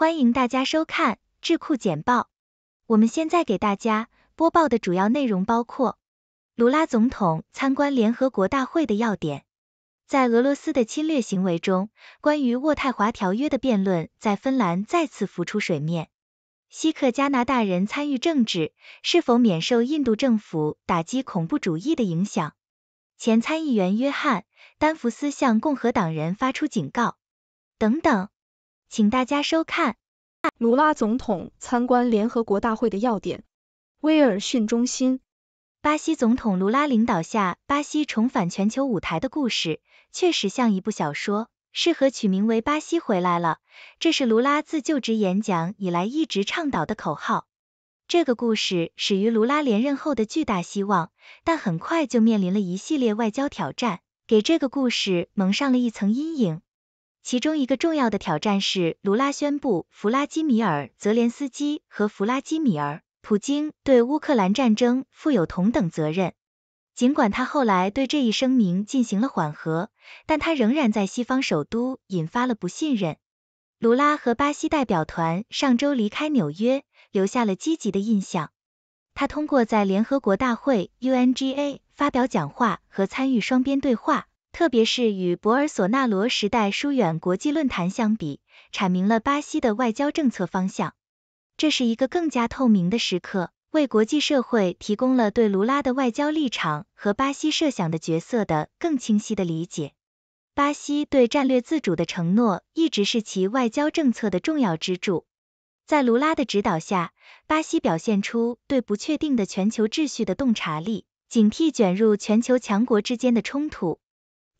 欢迎大家收看智库简报。我们现在给大家播报的主要内容包括：卢拉总统参观联合国大会的要点；在俄罗斯的侵略行为中，关于渥太华条约的辩论在芬兰再次浮出水面；希克加拿大人参与政治是否免受印度政府打击恐怖主义的影响？前参议员约翰·丹弗斯向共和党人发出警告，等等。请大家收看卢拉总统参观联合国大会的要点。威尔逊中心，巴西总统卢拉领导下巴西重返全球舞台的故事，确实像一部小说，适合取名为“巴西回来了”。这是卢拉自就职演讲以来一直倡导的口号。这个故事始于卢拉连任后的巨大希望，但很快就面临了一系列外交挑战，给这个故事蒙上了一层阴影。其中一个重要的挑战是，卢拉宣布弗拉基米尔·泽连斯基和弗拉基米尔·普京对乌克兰战争负有同等责任。尽管他后来对这一声明进行了缓和，但他仍然在西方首都引发了不信任。卢拉和巴西代表团上周离开纽约，留下了积极的印象。他通过在联合国大会 （UNGA） 发表讲话和参与双边对话。特别是与博尔索纳罗时代疏远国际论坛相比，阐明了巴西的外交政策方向。这是一个更加透明的时刻，为国际社会提供了对卢拉的外交立场和巴西设想的角色的更清晰的理解。巴西对战略自主的承诺一直是其外交政策的重要支柱。在卢拉的指导下，巴西表现出对不确定的全球秩序的洞察力，警惕卷入全球强国之间的冲突。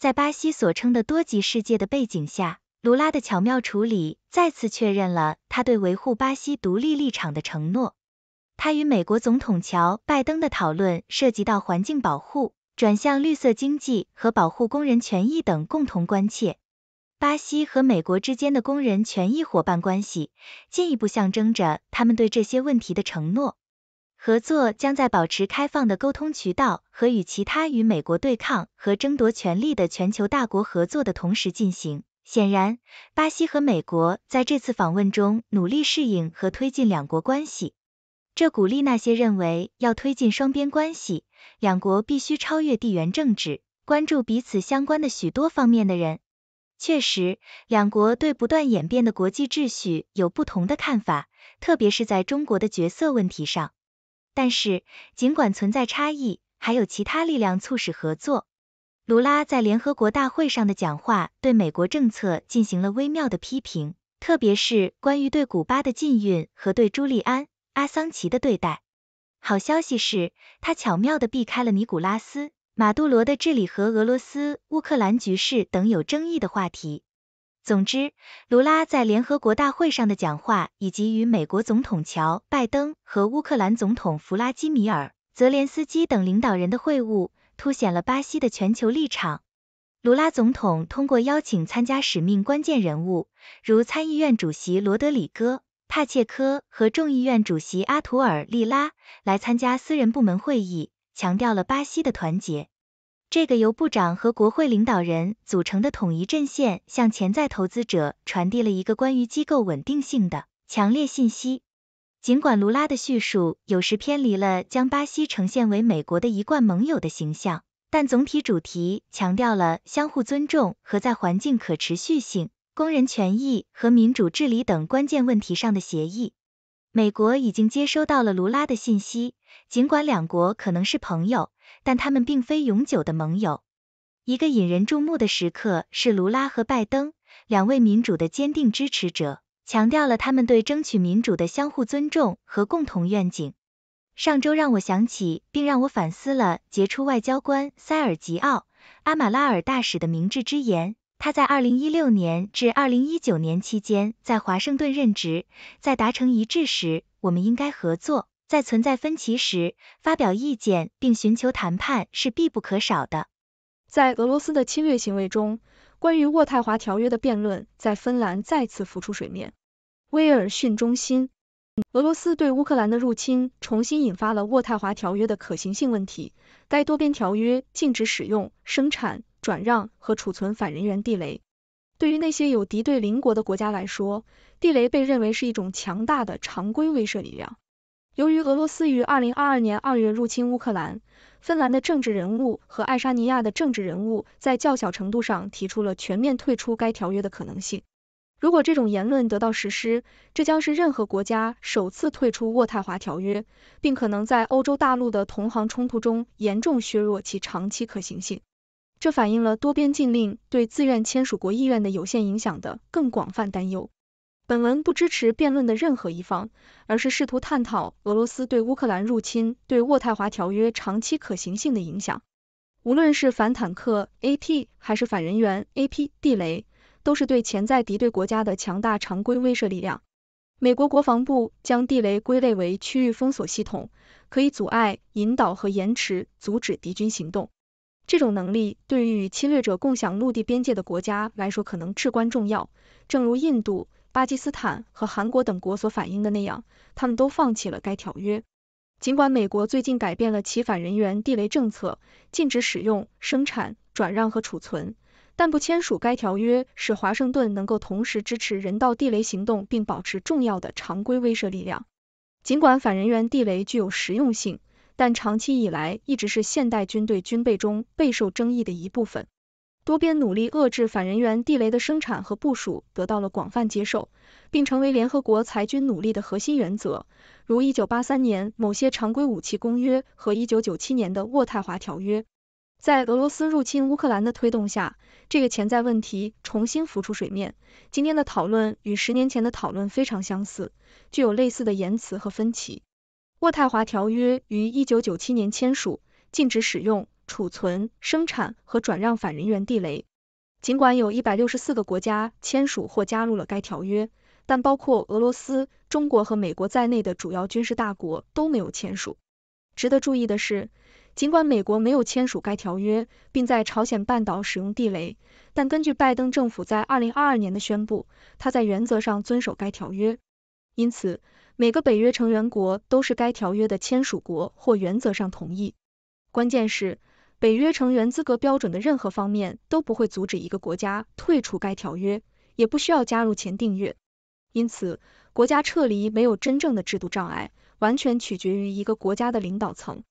在巴西所称的多极世界的背景下，卢拉的巧妙处理再次确认了他对维护巴西独立立场的承诺。他与美国总统乔拜登的讨论涉及到环境保护、转向绿色经济和保护工人权益等共同关切。巴西和美国之间的工人权益伙伴关系进一步象征着他们对这些问题的承诺。合作将在保持开放的沟通渠道和与其他与美国对抗和争夺权力的全球大国合作的同时进行。显然，巴西和美国在这次访问中努力适应和推进两国关系，这鼓励那些认为要推进双边关系，两国必须超越地缘政治，关注彼此相关的许多方面的人。确实，两国对不断演变的国际秩序有不同的看法，特别是在中国的角色问题上。但是，尽管存在差异，还有其他力量促使合作。卢拉在联合国大会上的讲话对美国政策进行了微妙的批评，特别是关于对古巴的禁运和对朱利安·阿桑奇的对待。好消息是，他巧妙地避开了尼古拉斯·马杜罗的治理和俄罗斯乌克兰局势等有争议的话题。总之，卢拉在联合国大会上的讲话，以及与美国总统乔·拜登和乌克兰总统弗拉基米尔·泽连斯基等领导人的会晤，凸显了巴西的全球立场。卢拉总统通过邀请参加使命关键人物，如参议院主席罗德里戈·帕切科和众议院主席阿图尔·利拉来参加私人部门会议，强调了巴西的团结。这个由部长和国会领导人组成的统一阵线，向潜在投资者传递了一个关于机构稳定性的强烈信息。尽管卢拉的叙述有时偏离了将巴西呈现为美国的一贯盟友的形象，但总体主题强调了相互尊重和在环境可持续性、工人权益和民主治理等关键问题上的协议。美国已经接收到了卢拉的信息，尽管两国可能是朋友，但他们并非永久的盟友。一个引人注目的时刻是卢拉和拜登两位民主的坚定支持者强调了他们对争取民主的相互尊重和共同愿景。上周让我想起并让我反思了杰出外交官塞尔吉奥·阿马拉尔大使的明智之言。他在二零一六年至二零一九年期间在华盛顿任职。在达成一致时，我们应该合作；在存在分歧时，发表意见并寻求谈判是必不可少的。在俄罗斯的侵略行为中，关于渥太华条约的辩论在芬兰再次浮出水面。威尔逊中心，俄罗斯对乌克兰的入侵重新引发了渥太华条约的可行性问题。该多边条约禁止使用、生产。转让和储存反人员地雷，对于那些有敌对邻国的国家来说，地雷被认为是一种强大的常规威慑力量。由于俄罗斯于二零二二年二月入侵乌克兰，芬兰的政治人物和爱沙尼亚的政治人物在较小程度上提出了全面退出该条约的可能性。如果这种言论得到实施，这将是任何国家首次退出渥太华条约，并可能在欧洲大陆的同行冲突中严重削弱其长期可行性。这反映了多边禁令对自愿签署国意愿的有限影响的更广泛担忧。本文不支持辩论的任何一方，而是试图探讨俄罗斯对乌克兰入侵对渥太华条约长期可行性的影响。无论是反坦克 AT 还是反人员 AP 地雷，都是对潜在敌对国家的强大常规威慑力量。美国国防部将地雷归类为区域封锁系统，可以阻碍、引导和延迟、阻止敌军行动。这种能力对于与侵略者共享陆地边界的国家来说可能至关重要，正如印度、巴基斯坦和韩国等国所反映的那样，他们都放弃了该条约。尽管美国最近改变了其反人员地雷政策，禁止使用、生产、转让和储存，但不签署该条约使华盛顿能够同时支持人道地雷行动，并保持重要的常规威慑力量。尽管反人员地雷具有实用性。但长期以来一直是现代军队军备中备受争议的一部分。多边努力遏制反人员地雷的生产和部署得到了广泛接受，并成为联合国裁军努力的核心原则，如1983年某些常规武器公约和1997年的渥太华条约。在俄罗斯入侵乌克兰的推动下，这个潜在问题重新浮出水面。今天的讨论与十年前的讨论非常相似，具有类似的言辞和分歧。渥太华条约于一九九七年签署，禁止使用、储存、生产和转让反人员地雷。尽管有一百六十四个国家签署或加入了该条约，但包括俄罗斯、中国和美国在内的主要军事大国都没有签署。值得注意的是，尽管美国没有签署该条约，并在朝鲜半岛使用地雷，但根据拜登政府在二零二二年的宣布，他在原则上遵守该条约。因此。每个北约成员国都是该条约的签署国或原则上同意。关键是，北约成员资格标准的任何方面都不会阻止一个国家退出该条约，也不需要加入前订阅。因此，国家撤离没有真正的制度障碍，完全取决于一个国家的领导层。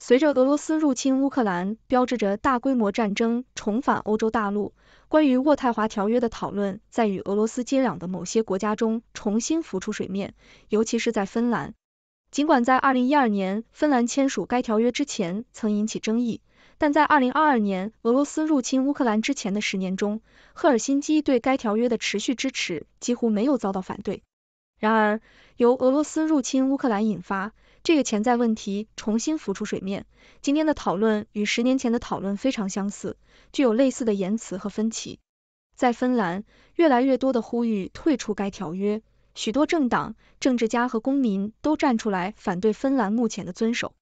随着俄罗斯入侵乌克兰，标志着大规模战争重返欧洲大陆。关于渥太华条约的讨论在与俄罗斯接壤的某些国家中重新浮出水面，尤其是在芬兰。尽管在二零一二年芬兰签署该条约之前曾引起争议，但在二零二二年俄罗斯入侵乌克兰之前的十年中，赫尔辛基对该条约的持续支持几乎没有遭到反对。然而，由俄罗斯入侵乌克兰引发。这个潜在问题重新浮出水面。今天的讨论与十年前的讨论非常相似，具有类似的言辞和分歧。在芬兰，越来越多的呼吁退出该条约，许多政党、政治家和公民都站出来反对芬兰目前的遵守。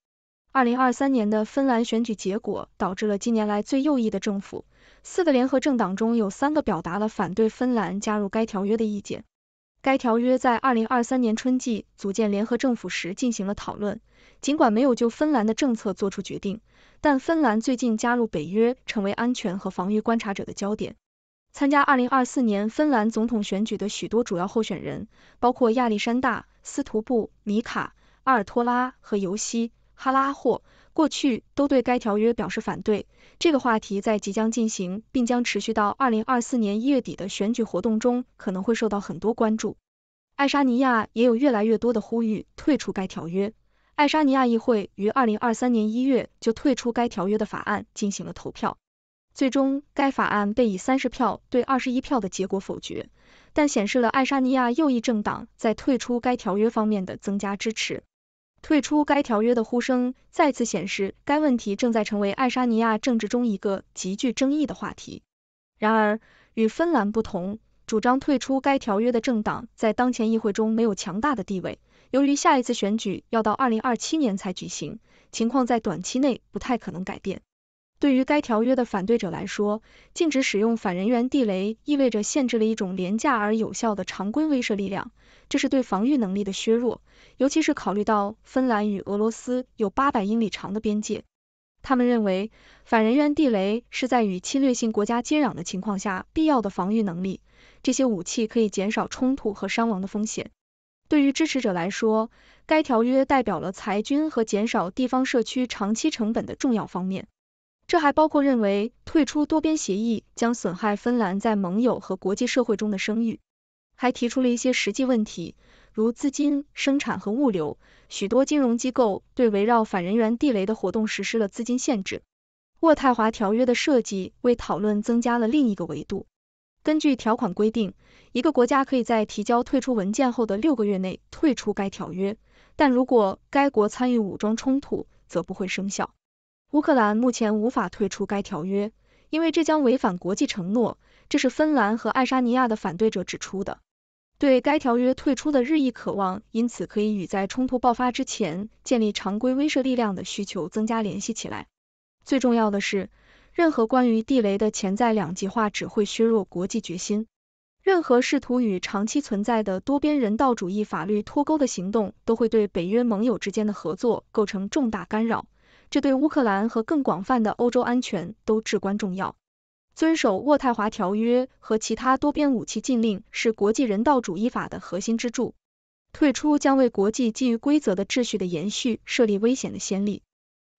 二零二三年的芬兰选举结果导致了近年来最右翼的政府，四个联合政党中有三个表达了反对芬兰加入该条约的意见。该条约在二零二三年春季组建联合政府时进行了讨论，尽管没有就芬兰的政策做出决定，但芬兰最近加入北约，成为安全和防御观察者的焦点。参加二零二四年芬兰总统选举的许多主要候选人，包括亚历山大、斯图布、米卡、阿尔托拉和尤西·哈拉霍。过去都对该条约表示反对，这个话题在即将进行并将持续到二零二四年一月底的选举活动中可能会受到很多关注。爱沙尼亚也有越来越多的呼吁退出该条约，爱沙尼亚议会于二零二三年一月就退出该条约的法案进行了投票，最终该法案被以三十票对二十一票的结果否决，但显示了爱沙尼亚右翼政党在退出该条约方面的增加支持。退出该条约的呼声再次显示，该问题正在成为爱沙尼亚政治中一个极具争议的话题。然而，与芬兰不同，主张退出该条约的政党在当前议会中没有强大的地位。由于下一次选举要到二零二七年才举行，情况在短期内不太可能改变。对于该条约的反对者来说，禁止使用反人员地雷意味着限制了一种廉价而有效的常规威慑力量，这是对防御能力的削弱，尤其是考虑到芬兰与俄罗斯有八百英里长的边界。他们认为，反人员地雷是在与侵略性国家接壤的情况下必要的防御能力，这些武器可以减少冲突和伤亡的风险。对于支持者来说，该条约代表了裁军和减少地方社区长期成本的重要方面。这还包括认为退出多边协议将损害芬兰在盟友和国际社会中的声誉，还提出了一些实际问题，如资金、生产和物流。许多金融机构对围绕反人员地雷的活动实施了资金限制。渥太华条约的设计为讨论增加了另一个维度。根据条款规定，一个国家可以在提交退出文件后的六个月内退出该条约，但如果该国参与武装冲突，则不会生效。乌克兰目前无法退出该条约，因为这将违反国际承诺。这是芬兰和爱沙尼亚的反对者指出的。对该条约退出的日益渴望，因此可以与在冲突爆发之前建立常规威慑力量的需求增加联系起来。最重要的是，任何关于地雷的潜在两极化只会削弱国际决心。任何试图与长期存在的多边人道主义法律脱钩的行动，都会对北约盟友之间的合作构成重大干扰。这对乌克兰和更广泛的欧洲安全都至关重要。遵守《渥太华条约》和其他多边武器禁令是国际人道主义法的核心支柱。退出将为国际基于规则的秩序的延续设立危险的先例。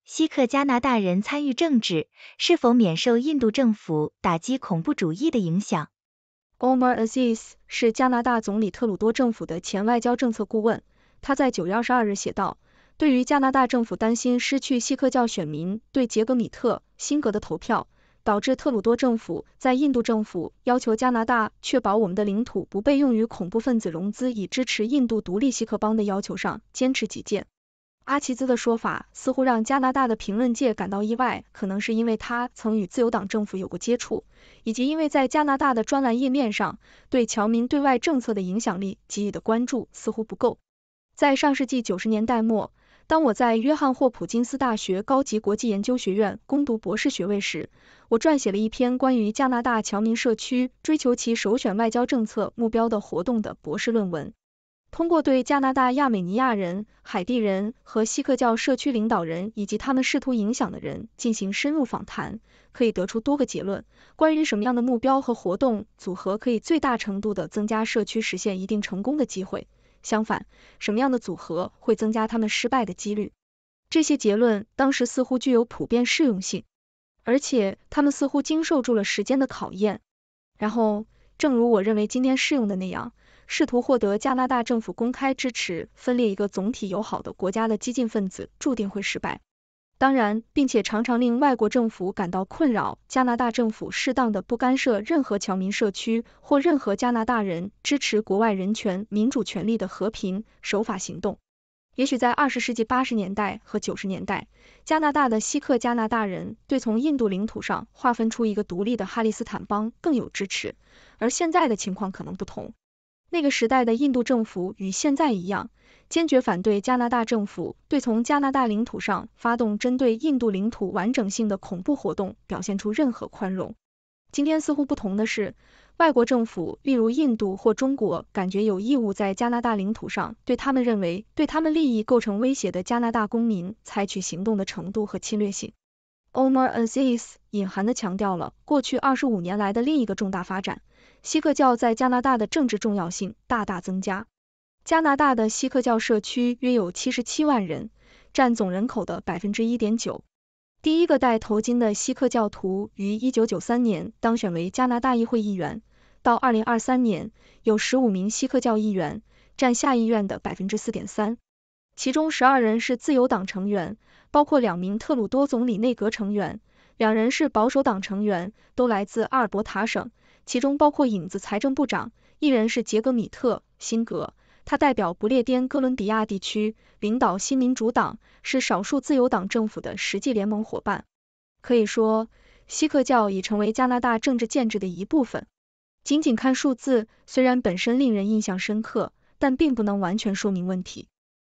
西克加拿大人参与政治是否免受印度政府打击恐怖主义的影响？Omar Aziz 是加拿大总理特鲁多政府的前外交政策顾问，他在九月二十二日写道。对于加拿大政府担心失去锡克教选民对杰格米特辛格的投票，导致特鲁多政府在印度政府要求加拿大确保我们的领土不被用于恐怖分子融资以支持印度独立锡克邦的要求上坚持己见，阿奇兹的说法似乎让加拿大的评论界感到意外，可能是因为他曾与自由党政府有过接触，以及因为在加拿大的专栏页面上对侨民对外政策的影响力给予的关注似乎不够，在上世纪九十年代末。当我在约翰霍普金斯大学高级国际研究学院攻读博士学位时，我撰写了一篇关于加拿大侨民社区追求其首选外交政策目标的活动的博士论文。通过对加拿大亚美尼亚人、海地人和锡克教社区领导人以及他们试图影响的人进行深入访谈，可以得出多个结论：关于什么样的目标和活动组合可以最大程度地增加社区实现一定成功的机会。相反，什么样的组合会增加他们失败的几率？这些结论当时似乎具有普遍适用性，而且他们似乎经受住了时间的考验。然后，正如我认为今天适用的那样，试图获得加拿大政府公开支持分裂一个总体友好的国家的激进分子，注定会失败。当然，并且常常令外国政府感到困扰。加拿大政府适当的不干涉任何侨民社区或任何加拿大人支持国外人权、民主权利的和平守法行动。也许在二十世纪八十年代和九十年代，加拿大的锡克加拿大人对从印度领土上划分出一个独立的哈利斯坦邦更有支持，而现在的情况可能不同。那个时代的印度政府与现在一样。坚决反对加拿大政府对从加拿大领土上发动针对印度领土完整性的恐怖活动表现出任何宽容。今天似乎不同的是，外国政府，例如印度或中国，感觉有义务在加拿大领土上对他们认为对他们利益构成威胁的加拿大公民采取行动的程度和侵略性。Omar Aziz 隐含的强调了过去二十五年来的另一个重大发展：锡克教在加拿大的政治重要性大大增加。加拿大的锡克教社区约有七十七万人，占总人口的百分之一点九。第一个戴头巾的锡克教徒于一九九三年当选为加拿大议会议员。到二零二三年，有十五名锡克教议员，占下议院的百分之四点三。其中十二人是自由党成员，包括两名特鲁多总理内阁成员；两人是保守党成员，都来自阿尔伯塔省，其中包括影子财政部长，一人是杰格米特·辛格。他代表不列颠哥伦比亚地区，领导新民主党，是少数自由党政府的实际联盟伙伴。可以说，锡克教已成为加拿大政治建制的一部分。仅仅看数字，虽然本身令人印象深刻，但并不能完全说明问题。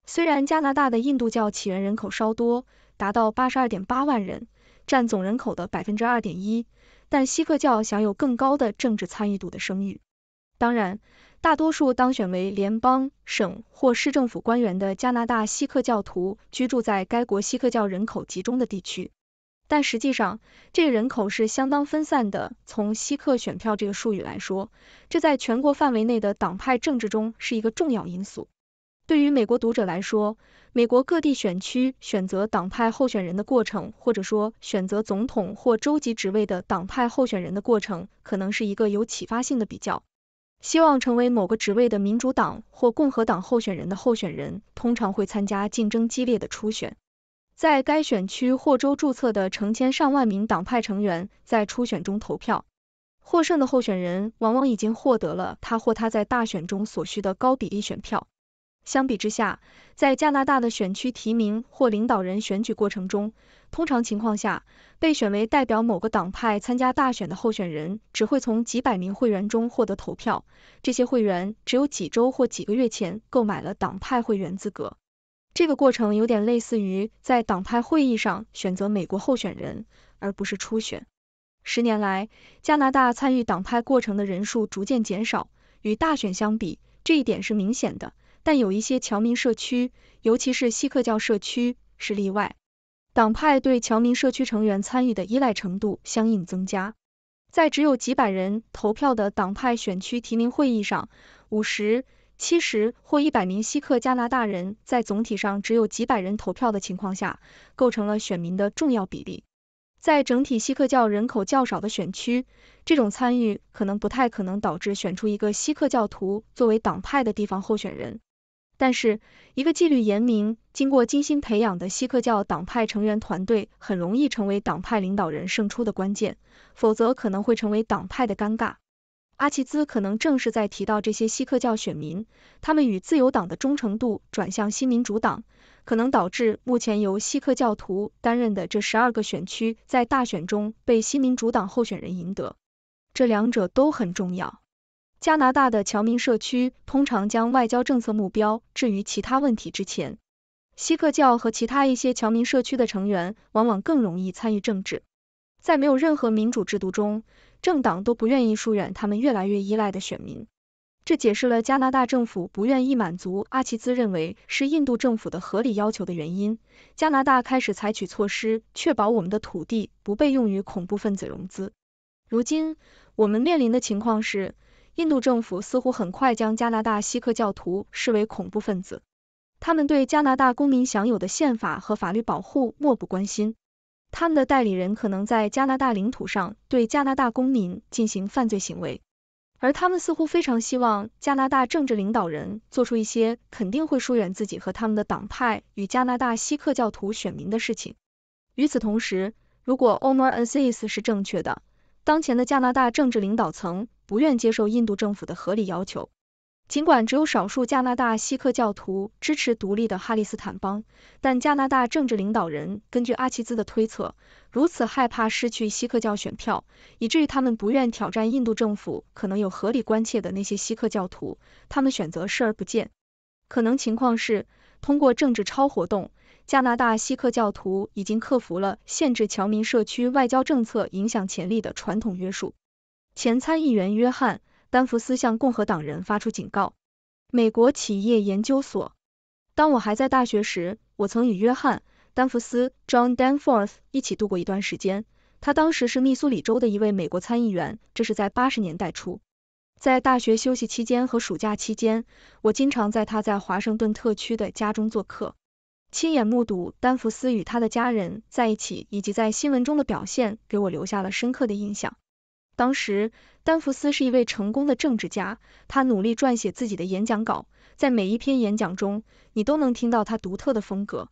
虽然加拿大的印度教起源人口稍多，达到八十二点八万人，占总人口的百分之二点一，但锡克教享有更高的政治参与度的声誉。当然。大多数当选为联邦、省或市政府官员的加拿大锡克教徒居住在该国锡克教人口集中的地区，但实际上这个人口是相当分散的。从锡克选票这个术语来说，这在全国范围内的党派政治中是一个重要因素。对于美国读者来说，美国各地选区选择党派候选人的过程，或者说选择总统或州级职位的党派候选人的过程，可能是一个有启发性的比较。希望成为某个职位的民主党或共和党候选人的候选人，通常会参加竞争激烈的初选。在该选区或州注册的成千上万名党派成员在初选中投票，获胜的候选人往往已经获得了他或他在大选中所需的高比例选票。相比之下，在加拿大的选区提名或领导人选举过程中，通常情况下，被选为代表某个党派参加大选的候选人，只会从几百名会员中获得投票。这些会员只有几周或几个月前购买了党派会员资格。这个过程有点类似于在党派会议上选择美国候选人，而不是初选。十年来，加拿大参与党派过程的人数逐渐减少，与大选相比，这一点是明显的。但有一些侨民社区，尤其是锡克教社区是例外。党派对侨民社区成员参与的依赖程度相应增加。在只有几百人投票的党派选区提名会议上，五十、七十或一百名锡克加拿大人在总体上只有几百人投票的情况下，构成了选民的重要比例。在整体锡克教人口较少的选区，这种参与可能不太可能导致选出一个锡克教徒作为党派的地方候选人。但是，一个纪律严明、经过精心培养的锡克教党派成员团队很容易成为党派领导人胜出的关键，否则可能会成为党派的尴尬。阿齐兹可能正是在提到这些锡克教选民，他们与自由党的忠诚度转向新民主党，可能导致目前由锡克教徒担任的这十二个选区在大选中被新民主党候选人赢得。这两者都很重要。加拿大的侨民社区通常将外交政策目标置于其他问题之前。锡克教和其他一些侨民社区的成员往往更容易参与政治。在没有任何民主制度中，政党都不愿意疏远他们越来越依赖的选民。这解释了加拿大政府不愿意满足阿奇兹认为是印度政府的合理要求的原因。加拿大开始采取措施，确保我们的土地不被用于恐怖分子融资。如今，我们面临的情况是。印度政府似乎很快将加拿大锡克教徒视为恐怖分子，他们对加拿大公民享有的宪法和法律保护漠不关心。他们的代理人可能在加拿大领土上对加拿大公民进行犯罪行为，而他们似乎非常希望加拿大政治领导人做出一些肯定会疏远自己和他们的党派与加拿大锡克教徒选民的事情。与此同时，如果 Omar Aziz 是正确的，当前的加拿大政治领导层。不愿接受印度政府的合理要求。尽管只有少数加拿大锡克教徒支持独立的哈里斯坦邦，但加拿大政治领导人根据阿奇兹的推测，如此害怕失去锡克教选票，以至于他们不愿挑战印度政府可能有合理关切的那些锡克教徒，他们选择视而不见。可能情况是，通过政治超活动，加拿大锡克教徒已经克服了限制侨民社区外交政策影响潜力的传统约束。前参议员约翰·丹弗斯向共和党人发出警告。美国企业研究所。当我还在大学时，我曾与约翰·丹弗斯 （John Danforth） 一起度过一段时间。他当时是密苏里州的一位美国参议员，这是在八十年代初。在大学休息期间和暑假期间，我经常在他在华盛顿特区的家中做客，亲眼目睹丹弗斯与他的家人在一起，以及在新闻中的表现，给我留下了深刻的印象。当时，丹弗斯是一位成功的政治家，他努力撰写自己的演讲稿，在每一篇演讲中，你都能听到他独特的风格。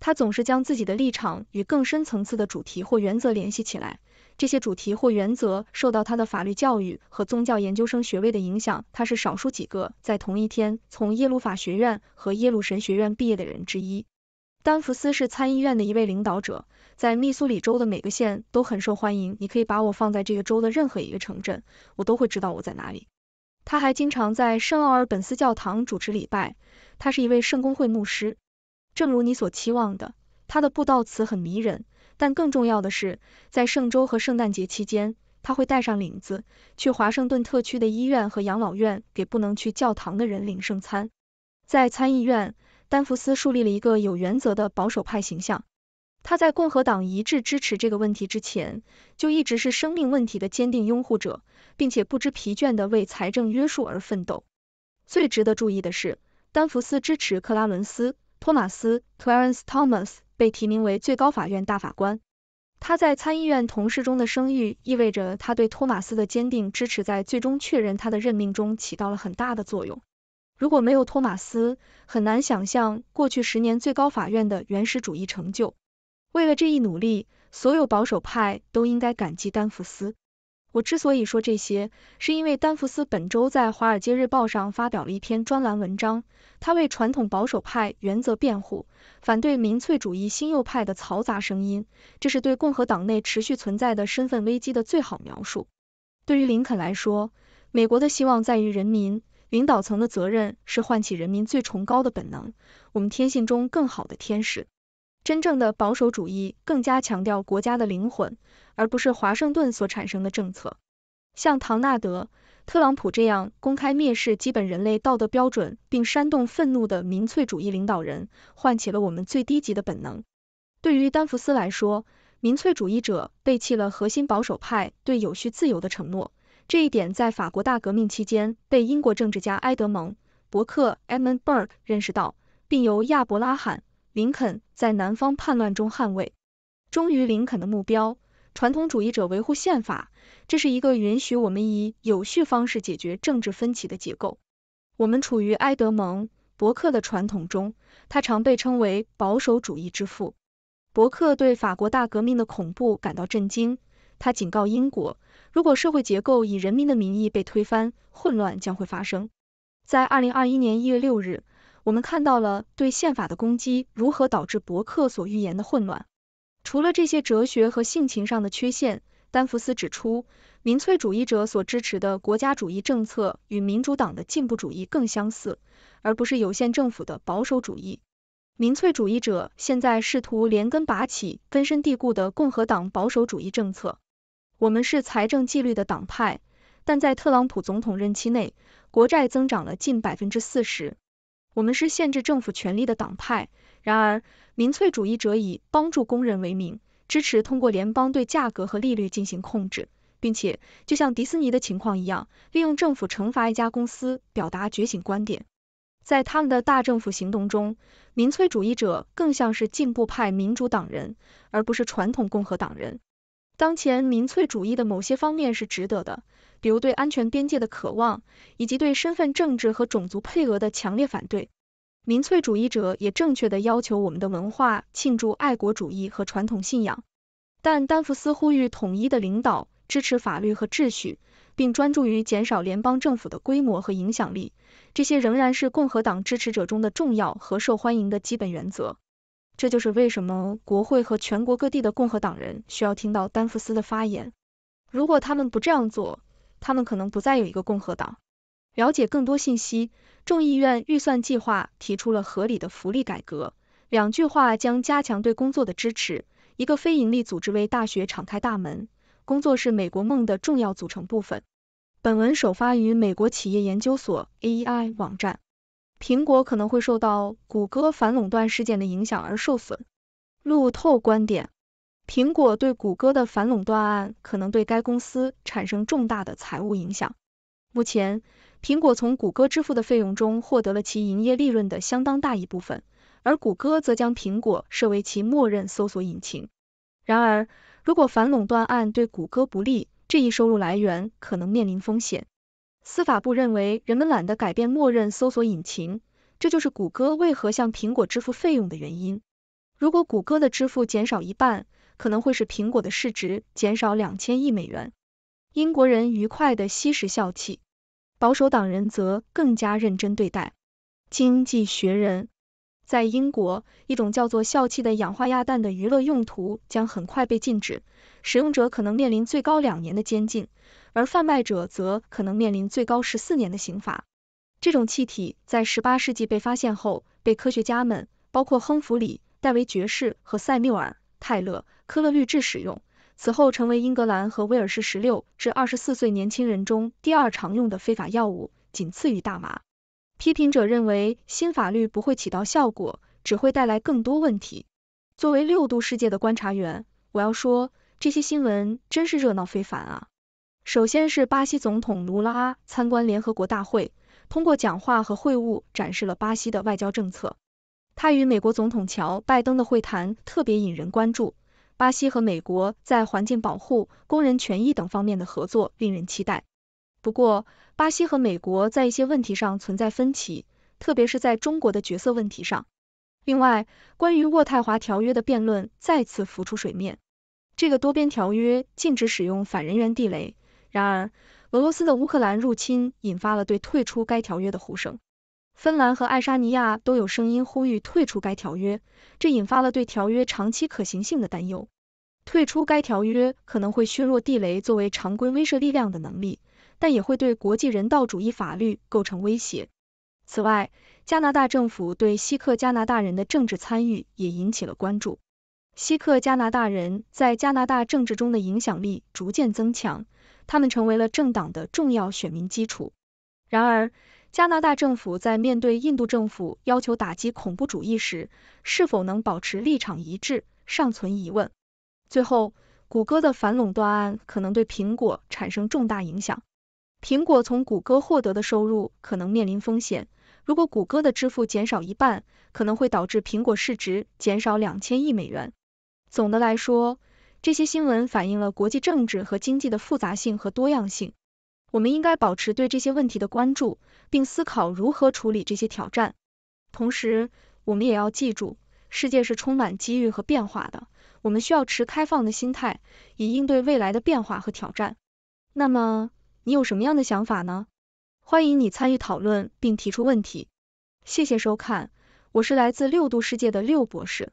他总是将自己的立场与更深层次的主题或原则联系起来，这些主题或原则受到他的法律教育和宗教研究生学位的影响。他是少数几个在同一天从耶鲁法学院和耶鲁神学院毕业的人之一。丹弗斯是参议院的一位领导者，在密苏里州的每个县都很受欢迎。你可以把我放在这个州的任何一个城镇，我都会知道我在哪里。他还经常在圣奥尔本斯教堂主持礼拜，他是一位圣公会牧师。正如你所期望的，他的布道词很迷人，但更重要的是，在圣周和圣诞节期间，他会带上领子，去华盛顿特区的医院和养老院，给不能去教堂的人领圣餐。在参议院。丹弗斯树立了一个有原则的保守派形象。他在共和党一致支持这个问题之前，就一直是生命问题的坚定拥护者，并且不知疲倦的为财政约束而奋斗。最值得注意的是，丹弗斯支持克拉伦斯·托马斯 （Clarence Thomas） 被提名为最高法院大法官。他在参议院同事中的声誉，意味着他对托马斯的坚定支持，在最终确认他的任命中起到了很大的作用。如果没有托马斯，很难想象过去十年最高法院的原始主义成就。为了这一努力，所有保守派都应该感激丹福斯。我之所以说这些，是因为丹福斯本周在《华尔街日报》上发表了一篇专栏文章，他为传统保守派原则辩护，反对民粹主义新右派的嘈杂声音。这是对共和党内持续存在的身份危机的最好描述。对于林肯来说，美国的希望在于人民。领导层的责任是唤起人民最崇高的本能，我们天性中更好的天使。真正的保守主义更加强调国家的灵魂，而不是华盛顿所产生的政策。像唐纳德·特朗普这样公开蔑视基本人类道德标准并煽动愤怒的民粹主义领导人，唤起了我们最低级的本能。对于丹弗斯来说，民粹主义者背弃了核心保守派对有序自由的承诺。这一点在法国大革命期间被英国政治家埃德蒙·伯克 （Edmund Burke） 认识到，并由亚伯拉罕·林肯在南方叛乱中捍卫。忠于林肯的目标，传统主义者维护宪法，这是一个允许我们以有序方式解决政治分歧的结构。我们处于埃德蒙·伯克的传统中，他常被称为保守主义之父。伯克对法国大革命的恐怖感到震惊，他警告英国。如果社会结构以人民的名义被推翻，混乱将会发生。在二零二一年一月六日，我们看到了对宪法的攻击如何导致伯克所预言的混乱。除了这些哲学和性情上的缺陷，丹弗斯指出，民粹主义者所支持的国家主义政策与民主党的进步主义更相似，而不是有限政府的保守主义。民粹主义者现在试图连根拔起根深蒂固的共和党保守主义政策。我们是财政纪律的党派，但在特朗普总统任期内，国债增长了近百分之四十。我们是限制政府权力的党派，然而民粹主义者以帮助工人为名，支持通过联邦对价格和利率进行控制，并且就像迪士尼的情况一样，利用政府惩罚一家公司表达觉醒观点。在他们的大政府行动中，民粹主义者更像是进步派民主党人，而不是传统共和党人。当前民粹主义的某些方面是值得的，比如对安全边界的渴望，以及对身份政治和种族配额的强烈反对。民粹主义者也正确地要求我们的文化庆祝爱国主义和传统信仰。但丹弗斯呼吁统一的领导，支持法律和秩序，并专注于减少联邦政府的规模和影响力。这些仍然是共和党支持者中的重要和受欢迎的基本原则。这就是为什么国会和全国各地的共和党人需要听到丹福斯的发言。如果他们不这样做，他们可能不再有一个共和党。了解更多信息，众议院预算计划提出了合理的福利改革。两句话将加强对工作的支持。一个非营利组织为大学敞开大门。工作是美国梦的重要组成部分。本文首发于美国企业研究所 （AEI） 网站。苹果可能会受到谷歌反垄断事件的影响而受损。路透观点：苹果对谷歌的反垄断案可能对该公司产生重大的财务影响。目前，苹果从谷歌支付的费用中获得了其营业利润的相当大一部分，而谷歌则将苹果设为其默认搜索引擎。然而，如果反垄断案对谷歌不利，这一收入来源可能面临风险。司法部认为，人们懒得改变默认搜索引擎，这就是谷歌为何向苹果支付费用的原因。如果谷歌的支付减少一半，可能会使苹果的市值减少两千亿美元。英国人愉快地吸食笑气，保守党人则更加认真对待。经济学人在英国，一种叫做笑气的氧化亚氮的娱乐用途将很快被禁止。使用者可能面临最高两年的监禁，而贩卖者则可能面临最高十四年的刑罚。这种气体在十八世纪被发现后，被科学家们包括亨弗里·戴维爵士和塞缪尔·泰勒·科勒律治使用，此后成为英格兰和威尔士十六至二十四岁年轻人中第二常用的非法药物，仅次于大麻。批评者认为新法律不会起到效果，只会带来更多问题。作为六度世界的观察员，我要说。这些新闻真是热闹非凡啊！首先是巴西总统卢拉参观联合国大会，通过讲话和会晤展示了巴西的外交政策。他与美国总统乔拜登的会谈特别引人关注，巴西和美国在环境保护、工人权益等方面的合作令人期待。不过，巴西和美国在一些问题上存在分歧，特别是在中国的角色问题上。另外，关于渥太华条约的辩论再次浮出水面。这个多边条约禁止使用反人员地雷，然而俄罗斯的乌克兰入侵引发了对退出该条约的呼声。芬兰和爱沙尼亚都有声音呼吁退出该条约，这引发了对条约长期可行性的担忧。退出该条约可能会削弱地雷作为常规威慑力量的能力，但也会对国际人道主义法律构成威胁。此外，加拿大政府对西克加拿大人的政治参与也引起了关注。西克加拿大人在加拿大政治中的影响力逐渐增强，他们成为了政党的重要选民基础。然而，加拿大政府在面对印度政府要求打击恐怖主义时，是否能保持立场一致尚存疑问。最后，谷歌的反垄断案可能对苹果产生重大影响，苹果从谷歌获得的收入可能面临风险。如果谷歌的支付减少一半，可能会导致苹果市值减少两千亿美元。总的来说，这些新闻反映了国际政治和经济的复杂性和多样性。我们应该保持对这些问题的关注，并思考如何处理这些挑战。同时，我们也要记住，世界是充满机遇和变化的。我们需要持开放的心态，以应对未来的变化和挑战。那么，你有什么样的想法呢？欢迎你参与讨论并提出问题。谢谢收看，我是来自六度世界的六博士。